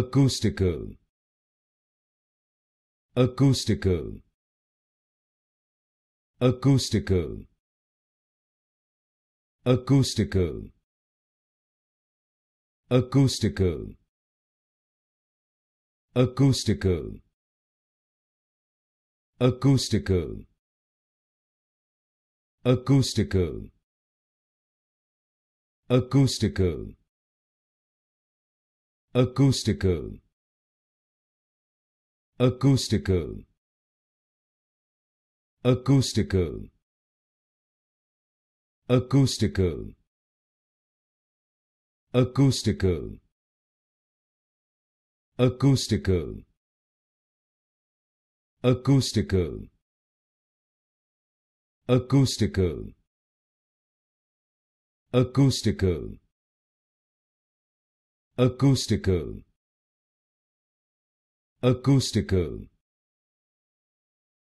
acoustical acoustical acoustical acoustical acoustical acoustical acoustical acoustical acoustical acoustical acoustical acoustical acoustical acoustical acoustical acoustical acoustical acoustical acoustical acoustical